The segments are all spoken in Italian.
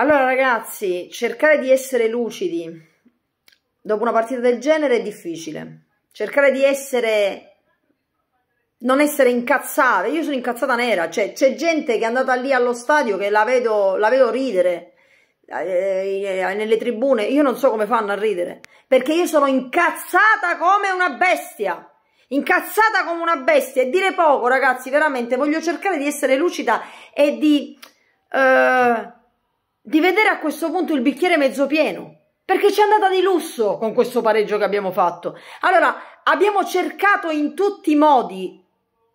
Allora ragazzi, cercare di essere lucidi dopo una partita del genere è difficile. Cercare di essere non essere incazzata. Io sono incazzata nera, cioè c'è gente che è andata lì allo stadio che la vedo, la vedo ridere eh, nelle tribune, io non so come fanno a ridere, perché io sono incazzata come una bestia. Incazzata come una bestia e dire poco, ragazzi, veramente voglio cercare di essere lucida e di eh, di vedere a questo punto il bicchiere mezzo pieno. Perché ci è andata di lusso con questo pareggio che abbiamo fatto. Allora, abbiamo cercato in tutti i modi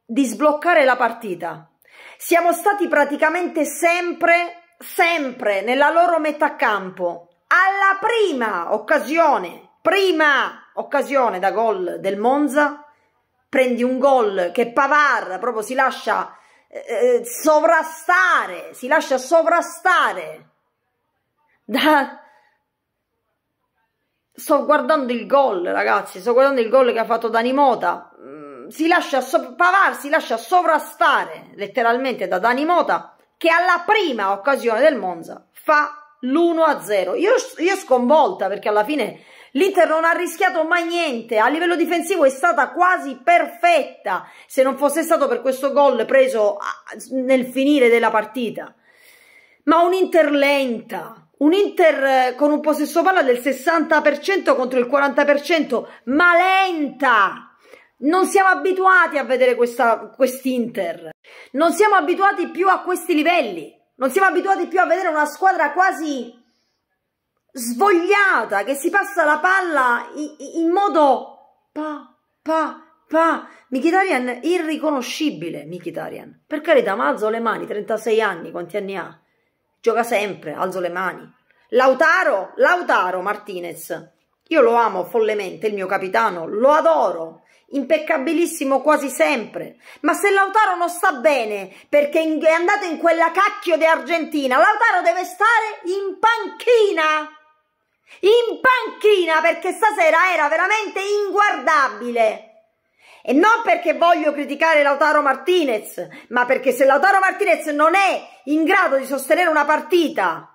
di sbloccare la partita. Siamo stati praticamente sempre, sempre nella loro metà campo. Alla prima occasione, prima occasione da gol del Monza, prendi un gol che Pavar proprio si lascia eh, eh, sovrastare, si lascia sovrastare da... Sto guardando il gol, ragazzi, sto guardando il gol che ha fatto Dani Mota. Mm, si lascia so- Pavar si lascia sovrastare letteralmente da Dani Mota che alla prima occasione del Monza fa l'1-0. Io, io sconvolta perché alla fine L'Inter non ha rischiato mai niente, a livello difensivo è stata quasi perfetta se non fosse stato per questo gol preso nel finire della partita. Ma un'Inter lenta, un Inter eh, con un possesso palla del 60% contro il 40%, ma lenta. Non siamo abituati a vedere quest'Inter. Non siamo abituati più a questi livelli. Non siamo abituati più a vedere una squadra quasi svogliata che si passa la palla in, in modo pa pa pa Mkhitaryan irriconoscibile Mkhitaryan per carità Mazzo le mani 36 anni quanti anni ha gioca sempre, alzo le mani. Lautaro, Lautaro Martinez, io lo amo follemente, il mio capitano, lo adoro, impeccabilissimo quasi sempre. Ma se Lautaro non sta bene perché è andato in quella cacchio di Argentina, Lautaro deve stare in panchina. In panchina perché stasera era veramente inguardabile. E non perché voglio criticare Lautaro Martinez, ma perché se Lautaro Martinez non è in grado di sostenere una partita,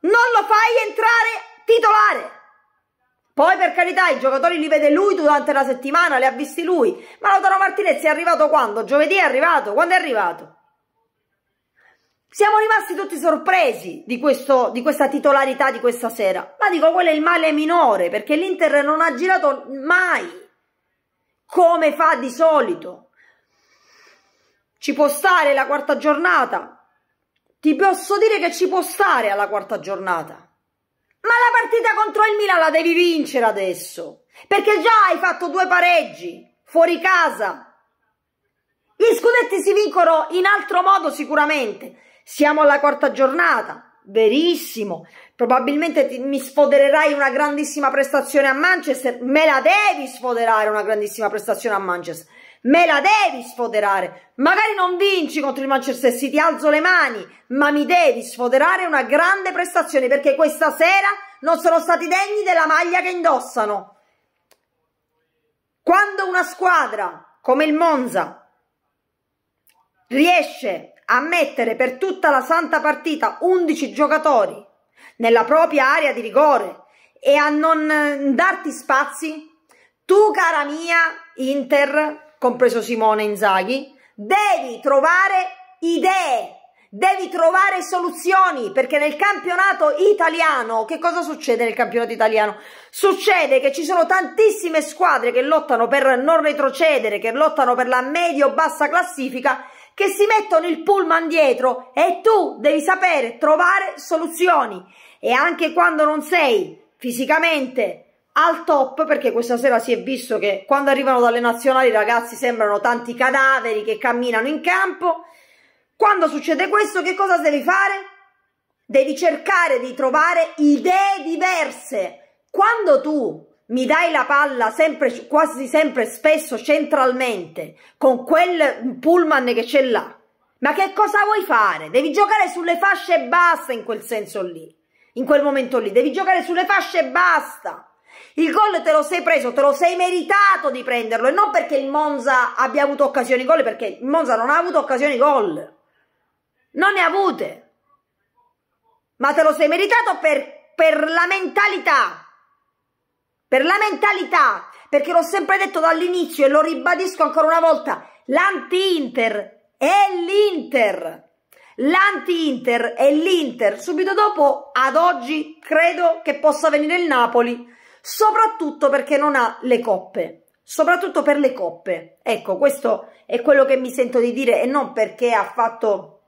non lo fai entrare titolare. Poi per carità i giocatori li vede lui durante la settimana, li ha visti lui. Ma Lautaro Martinez è arrivato quando? Giovedì è arrivato? Quando è arrivato? Siamo rimasti tutti sorpresi di, questo, di questa titolarità di questa sera. Ma dico, quello è il male minore, perché l'Inter non ha girato mai come fa di solito. Ci può stare la quarta giornata. Ti posso dire che ci può stare alla quarta giornata. Ma la partita contro il Milan la devi vincere adesso, perché già hai fatto due pareggi fuori casa. Gli scudetti si vincono in altro modo sicuramente. Siamo alla quarta giornata, verissimo probabilmente ti, mi sfodererai una grandissima prestazione a Manchester, me la devi sfoderare una grandissima prestazione a Manchester, me la devi sfoderare, magari non vinci contro il Manchester City, alzo le mani, ma mi devi sfoderare una grande prestazione perché questa sera non sono stati degni della maglia che indossano. Quando una squadra come il Monza riesce a mettere per tutta la santa partita 11 giocatori nella propria area di rigore e a non eh, darti spazi, tu cara mia Inter, compreso Simone Inzaghi, devi trovare idee, devi trovare soluzioni, perché nel campionato italiano, che cosa succede nel campionato italiano? Succede che ci sono tantissime squadre che lottano per non retrocedere, che lottano per la medio-bassa classifica che si mettono il pullman dietro e tu devi sapere trovare soluzioni. E anche quando non sei fisicamente al top, perché questa sera si è visto che quando arrivano dalle nazionali i ragazzi sembrano tanti cadaveri che camminano in campo, quando succede questo che cosa devi fare? Devi cercare di trovare idee diverse. Quando tu mi dai la palla sempre, quasi sempre, spesso centralmente, con quel pullman che c'è là. Ma che cosa vuoi fare? Devi giocare sulle fasce e basta in quel senso lì, in quel momento lì, devi giocare sulle fasce e basta. Il gol te lo sei preso, te lo sei meritato di prenderlo e non perché il Monza abbia avuto occasioni gol, perché il Monza non ha avuto occasioni gol. Non ne ha avute. Ma te lo sei meritato per, per la mentalità per la mentalità, perché l'ho sempre detto dall'inizio e lo ribadisco ancora una volta, l'anti-Inter è l'Inter. L'anti-Inter è l'Inter. Subito dopo, ad oggi, credo che possa venire il Napoli, soprattutto perché non ha le coppe soprattutto per le coppe. Ecco, questo è quello che mi sento di dire e non perché ha fatto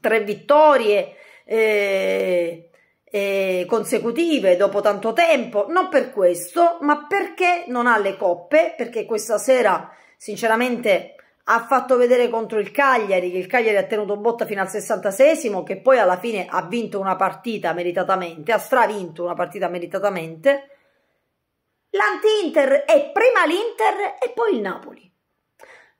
tre vittorie, eh, eh, consecutive dopo tanto tempo, non per questo, ma perché non ha le coppe, perché questa sera sinceramente ha fatto vedere contro il Cagliari, che il Cagliari ha tenuto botta fino al 66 che poi alla fine ha vinto una partita meritatamente, ha stravinto una partita meritatamente. L'anti-Inter è prima l'Inter e poi il Napoli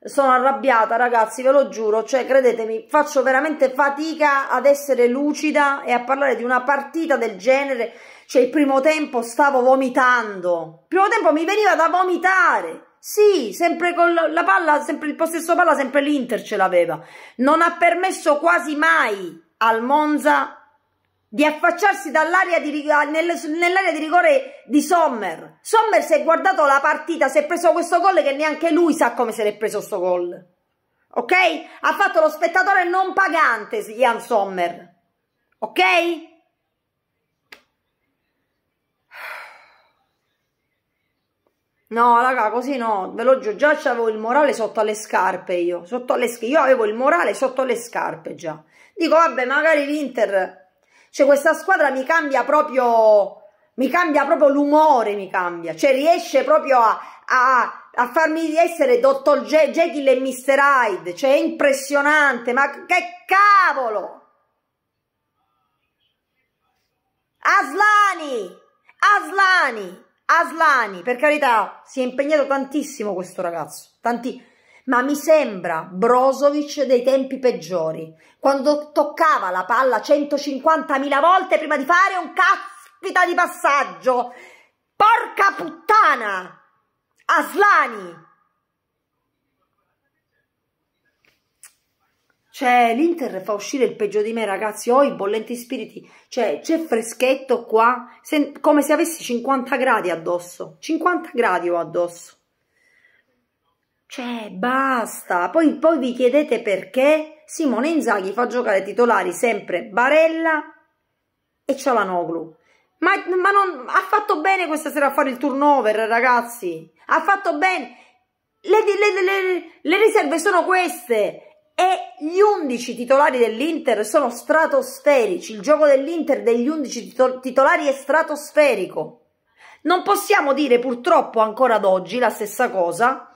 sono arrabbiata ragazzi ve lo giuro cioè credetemi faccio veramente fatica ad essere lucida e a parlare di una partita del genere cioè il primo tempo stavo vomitando il primo tempo mi veniva da vomitare sì, sempre con la palla, sempre il possesso palla, sempre l'Inter ce l'aveva. Non ha permesso quasi mai al Monza di affacciarsi dall'area di, ah, nel, nell'area di rigore di Sommer. Sommer si è guardato la partita, si è preso questo gol che neanche lui sa come se l'è preso sto gol. Ok? Ha fatto lo spettatore non pagante Jan Sommer. Ok? No, raga, così no, ve lo giuro, già avevo il morale sotto alle scarpe io, sotto alle scarpe, io avevo il morale sotto alle scarpe già. Dico, vabbè, magari l'Inter cioè questa squadra mi cambia proprio, mi cambia proprio l'umore, mi cambia. Cioè riesce proprio a, a, a farmi essere Dr. J, Jekyll e Mr. Hyde. Cioè è impressionante, ma che cavolo! Aslani! Aslani! Aslani, per carità, si è impegnato tantissimo questo ragazzo, tanti, ma mi sembra Brozovic dei tempi peggiori, quando toccava la palla 150.000 volte prima di fare un caspita di passaggio. Porca puttana! Aslani! Cioè, l'Inter fa uscire il peggio di me, ragazzi. Ho oh, i bollenti spiriti. Cioè, c'è freschetto qua, se, come se avessi 50 gradi addosso. 50 gradi ho addosso. Cioè, basta. Poi, poi vi chiedete perché Simone Inzaghi fa giocare titolari sempre Barella e Cialanoglu. Ma, ma non, ha fatto bene questa sera a fare il turnover, ragazzi. Ha fatto bene. Le, le, le, le riserve sono queste. E gli 11 titolari dell'Inter sono stratosferici. Il gioco dell'Inter degli 11 titolari è stratosferico. Non possiamo dire purtroppo ancora ad oggi la stessa cosa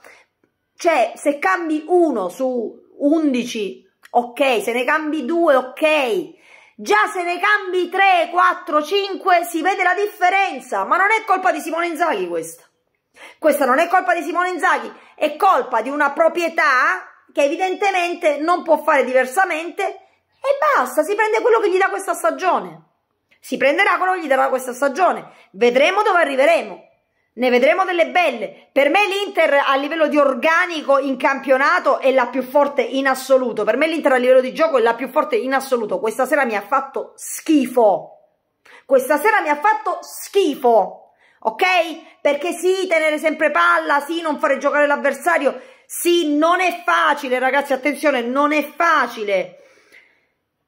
cioè, se cambi uno su 11, ok, se ne cambi due, ok. Già se ne cambi 3, 4, 5 si vede la differenza, ma non è colpa di Simone Inzaghi questa. Questa non è colpa di Simone Inzaghi, è colpa di una proprietà che evidentemente non può fare diversamente e basta, si prende quello che gli dà questa stagione. Si prenderà quello che gli darà questa stagione. Vedremo dove arriveremo. Ne vedremo delle belle. Per me l'Inter a livello di organico in campionato è la più forte in assoluto. Per me l'Inter a livello di gioco è la più forte in assoluto. Questa sera mi ha fatto schifo. Questa sera mi ha fatto schifo. Ok? Perché sì, tenere sempre palla, sì, non fare giocare l'avversario. Sì, non è facile, ragazzi, attenzione, non è facile.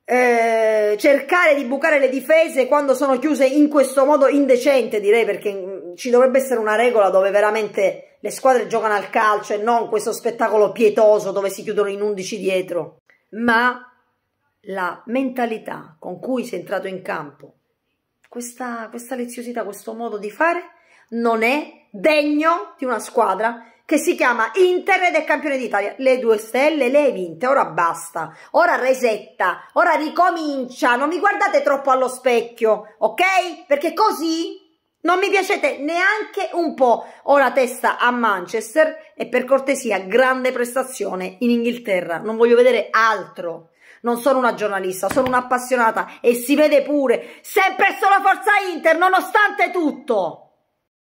Eh, cercare di bucare le difese quando sono chiuse in questo modo indecente, direi, perché ci dovrebbe essere una regola dove veramente le squadre giocano al calcio e non questo spettacolo pietoso dove si chiudono in 11 dietro, ma la mentalità con cui si è entrato in campo, questa, questa leziosità, questo modo di fare non è degno di una squadra che si chiama Inter ed è campione d'Italia. Le due stelle le hai vinte, ora basta, ora resetta, ora ricomincia, non mi guardate troppo allo specchio, ok? Perché così non mi piacete neanche un po'. Ho la testa a Manchester e per cortesia grande prestazione in Inghilterra. Non voglio vedere altro. Non sono una giornalista, sono un'appassionata e si vede pure. Sempre solo Forza Inter, nonostante tutto.